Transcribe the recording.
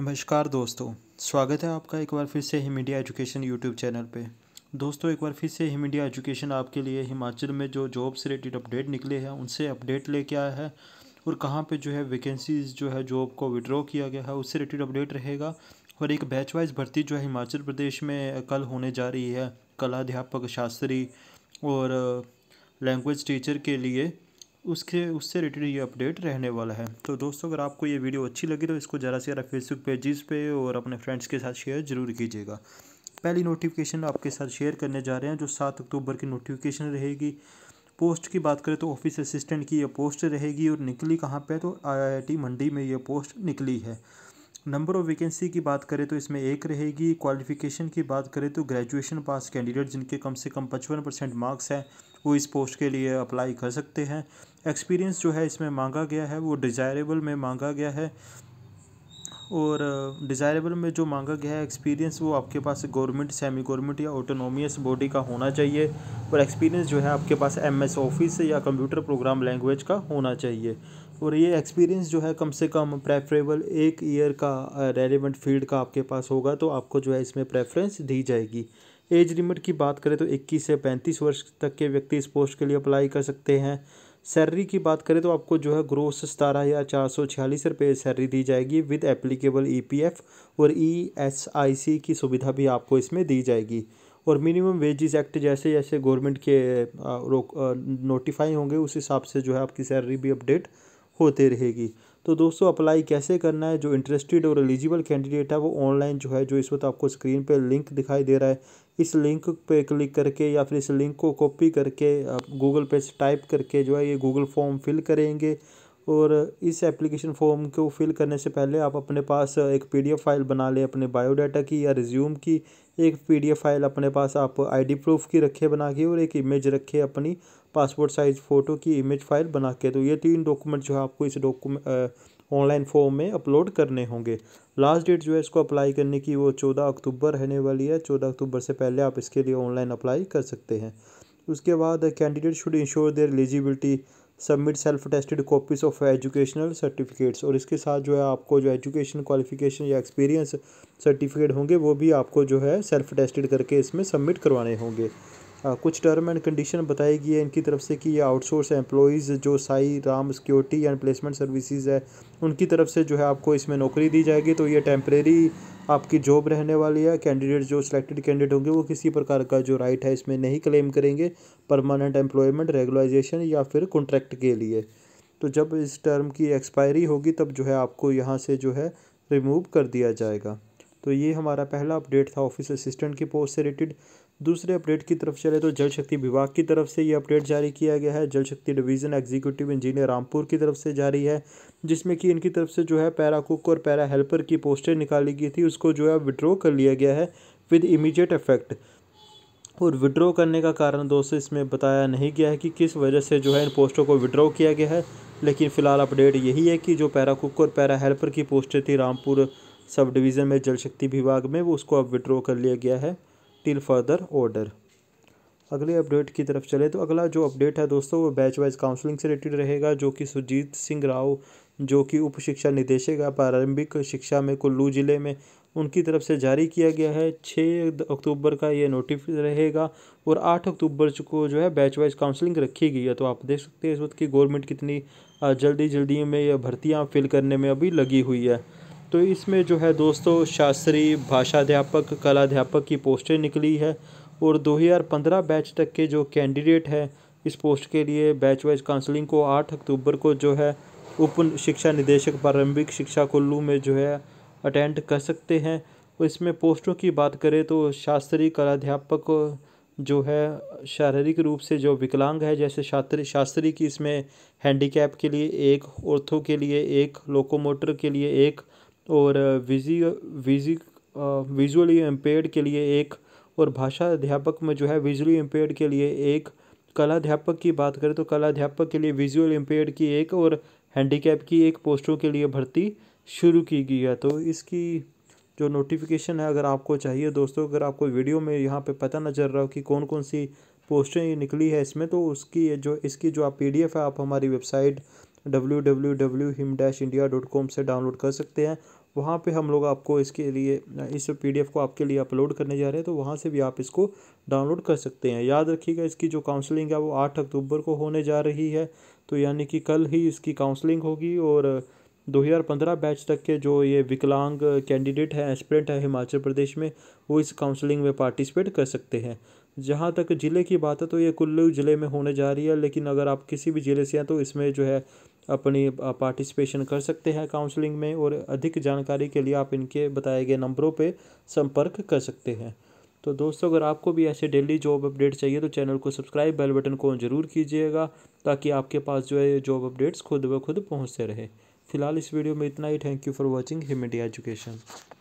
नमस्कार दोस्तों स्वागत है आपका एक बार फिर से Him India education YouTube channel पे दोस्तों एक बार फिर से हिम इंडिया एजुकेशन आपके लिए हिमाचल में जो जॉब से रिलेटेड अपडेट निकले हैं उनसे अपडेट लेके आया है और कहाँ पे जो है वैकेंसीज जो है जॉब को विड्रॉ किया गया है उससे रिलेटेड अपडेट रहेगा और एक बैच वाइज भर्ती जो है हिमाचल प्रदेश में कल होने जा रही है कला अध्यापक शास्त्री और लैंग्वेज टीचर के लिए उसके उससे रिलेटेड ये अपडेट रहने वाला है तो दोस्तों अगर आपको ये वीडियो अच्छी लगी तो इसको ज़्यादा से ज़्यादा फेसबुक पेजेस पे और अपने फ्रेंड्स के साथ शेयर जरूर कीजिएगा पहली नोटिफिकेशन आपके साथ शेयर करने जा रहे हैं जो सात अक्टूबर की नोटिफिकेशन रहेगी पोस्ट की बात करें तो ऑफिस असिस्टेंट की यह पोस्ट रहेगी और निकली कहाँ पर तो आई मंडी में ये पोस्ट निकली है नंबर ऑफ़ वैकेंसी की बात करें तो इसमें एक रहेगी क्वालिफ़िकेशन की बात करें तो ग्रेजुएशन पास कैंडिडेट जिनके कम से कम पचपन परसेंट मार्क्स हैं वो इस पोस्ट के लिए अप्लाई कर सकते हैं एक्सपीरियंस जो है इसमें मांगा गया है वो डिज़ायरेबल में मांगा गया है और डिज़ायरेबल में जो मांगा गया है एक्सपीरियंस वो आपके पास गवर्नमेंट सेमी गवर्नमेंट या ऑटोनोमियस बॉडी का होना चाहिए और एक्सपीरियंस जो है आपके पास एम एस ऑफिस या कंप्यूटर प्रोग्राम लैंग्वेज का होना चाहिए और ये एक्सपीरियंस जो है कम से कम प्रेफरेबल एक ईयर का रेलिवेंट फील्ड का आपके पास होगा तो आपको जो है इसमें प्रेफरेंस दी जाएगी एज लिमिट की बात करें तो 21 से 35 वर्ष तक के व्यक्ति इस पोस्ट के लिए अप्लाई कर सकते हैं सैलरी की बात करें तो आपको जो है ग्रोस सतारह हज़ार चार सौ छियालीस रुपये सैलरी दी जाएगी विद एप्लीकेबल ईपीएफ और ईएसआईसी की सुविधा भी आपको इसमें दी जाएगी और मिनिमम वेजेस एक्ट जैसे जैसे गवर्नमेंट के रोक नोटिफाई होंगे उस हिसाब से जो है आपकी सैलरी भी अपडेट होते रहेगी तो दोस्तों अप्लाई कैसे करना है जो इंटरेस्टेड और एलिजिबल कैंडिडेट है वो ऑनलाइन जो है जो इस वक्त आपको स्क्रीन पर लिंक दिखाई दे रहा है इस लिंक पे क्लिक करके या फिर इस लिंक को कॉपी करके आप गूगल पे से टाइप करके जो है ये गूगल फॉर्म फिल करेंगे और इस एप्लीकेशन फॉर्म को फिल करने से पहले आप अपने पास एक पी फाइल बना लें अपने बायोडाटा की या रिज्यूम की एक पी फाइल अपने पास आप आई प्रूफ की रखे बना के और एक इमेज रखे अपनी पासपोर्ट साइज़ फ़ोटो की इमेज फाइल बना के तो ये तीन डॉक्यूमेंट जो है आपको इस डॉक्यूमेंट ऑनलाइन फॉर्म में अपलोड करने होंगे लास्ट डेट जो है इसको अप्लाई करने की वो चौदह अक्टूबर रहने वाली है चौदह अक्टूबर से पहले आप इसके लिए ऑनलाइन अप्लाई कर सकते हैं उसके बाद candidate should ensure their eligibility submit self tested copies of educational certificates और इसके साथ जो है आपको जो एजुकेशन क्वालिफिकेशन या एक्सपीरियंस सर्टिफिकेट होंगे वो भी आपको जो है सेल्फ टेस्टेड करके इसमें सबमिट करवाने होंगे हाँ, कुछ टर्म एंड कंडीशन बताई गई है इनकी तरफ से कि ये आउटसोर्स एम्प्लॉयज़ जो Sai Ram security and placement services है उनकी तरफ से जो है आपको इसमें नौकरी दी जाएगी तो ये टेम्प्रेरी आपकी जॉब रहने वाली है कैंडिडेट जो सिलेक्टेड कैंडिडेट होंगे वो किसी प्रकार का जो राइट है इसमें नहीं क्लेम करेंगे परमानेंट एम्प्लॉयमेंट रेगुलाइजेशन या फिर कॉन्ट्रैक्ट के लिए तो जब इस टर्म की एक्सपायरी होगी तब जो है आपको यहाँ से जो है रिमूव कर दिया जाएगा तो ये हमारा पहला अपडेट था ऑफिस असिस्टेंट की पोस्ट से रिलेटेड दूसरे अपडेट की तरफ चले तो जल शक्ति विभाग की तरफ से ये अपडेट जारी किया गया है जल शक्ति डिवीज़न एग्जीक्यूटिव इंजीनियर रामपुर की तरफ से जारी है जिसमें कि इनकी तरफ से जो है पैरा कुक और पैरा हेल्पर की पोस्टें निकाली गई थी उसको जो है विड्रॉ कर लिया गया है विद इमीडिएट इफेक्ट और विड्रॉ करने का कारण दोस्तों इसमें बताया नहीं गया है कि किस वजह से जो है इन पोस्टों को विड्रॉ किया गया है लेकिन फ़िलहाल अपडेट यही है कि जो पैरा कुक और पैरा हेल्पर की पोस्टें थी रामपुर सब डिवीज़न में जल शक्ति विभाग में वो उसको अब विड्रॉ कर लिया गया है टिल फर्दर ऑर्डर अगले अपडेट की तरफ चले तो अगला जो अपडेट है दोस्तों वो बैच वाइज काउंसलिंग से रिलेटेड रहेगा जो कि सुजीत सिंह राव जो कि उप शिक्षा निदेशक है प्रारंभिक शिक्षा में कुल्लू ज़िले में उनकी तरफ से जारी किया गया है छः अक्टूबर का ये नोटिस रहेगा और आठ अक्टूबर को जो है बैच वाइज काउंसलिंग रखी गई है तो आप देख सकते हैं इस वक्त की गवर्नमेंट कितनी जल्दी जल्दी में यह भर्तियाँ फिल करने में अभी लगी हुई है तो इसमें जो है दोस्तों शास्त्रीय कला कलाध्यापक की पोस्टें निकली है और 2015 बैच तक के जो कैंडिडेट हैं इस पोस्ट के लिए बैच वाइज काउंसलिंग को 8 अक्टूबर को जो है उप शिक्षा निदेशक प्रारंभिक शिक्षा कुल्लू में जो है अटेंड कर सकते हैं और इसमें पोस्टों की बात करें तो शास्त्रीय कलाध्यापक जो है शारीरिक रूप से जो विकलांग है जैसे शास्त्री शास्त्री की इसमें हैंडीकैप के लिए एक औरथों के लिए एक लोकोमोटर के लिए एक और विजी विजी विजुअली एम्पेयर्ड के लिए एक और भाषा अध्यापक में जो है विजुअली एम्पेयर्ड के लिए एक कला अध्यापक की बात करें तो कला अध्यापक के लिए विजुअल इम्पेयर्ड की एक और हैंडीकैप की एक पोस्टों के लिए भर्ती शुरू की गई है तो इसकी जो नोटिफिकेशन है अगर आपको चाहिए दोस्तों अगर आपको वीडियो में यहाँ पे पता नजर रहा हो कि कौन कौन सी पोस्टें निकली है इसमें तो उसकी जो इसकी जो आप पी है आप हमारी website W W W Him dash India dot com से डाउनलोड कर सकते हैं वहाँ पे हम लोग आपको इसके लिए इस पीडीएफ को आपके लिए अपलोड करने जा रहे हैं तो वहाँ से भी आप इसको डाउनलोड कर सकते हैं याद रखिएगा इसकी जो काउंसलिंग है वो आठ अक्टूबर को होने जा रही है तो यानी कि कल ही इसकी काउंसलिंग होगी और 2015 बैच तक के जो ये विकलांग कैंडिडेट हैं एस्परेंट हैं हिमाचल प्रदेश में वो इस काउंसलिंग में पार्टिसिपेट कर सकते हैं जहाँ तक ज़िले की बात है तो ये कुल्लू ज़िले में होने जा रही है लेकिन अगर आप किसी भी ज़िले से हैं तो इसमें जो है अपनी पार्टिसिपेशन कर सकते हैं काउंसलिंग में और अधिक जानकारी के लिए आप इनके बताए गए नंबरों पे संपर्क कर सकते हैं तो दोस्तों अगर आपको भी ऐसे डेली जॉब अपडेट चाहिए तो चैनल को सब्सक्राइब बेल बटन को ज़रूर कीजिएगा ताकि आपके पास जो है जॉब अपडेट्स खुद ब खुद पहुँचते रहे फिलहाल इस वीडियो में इतना ही thank you for watching Him education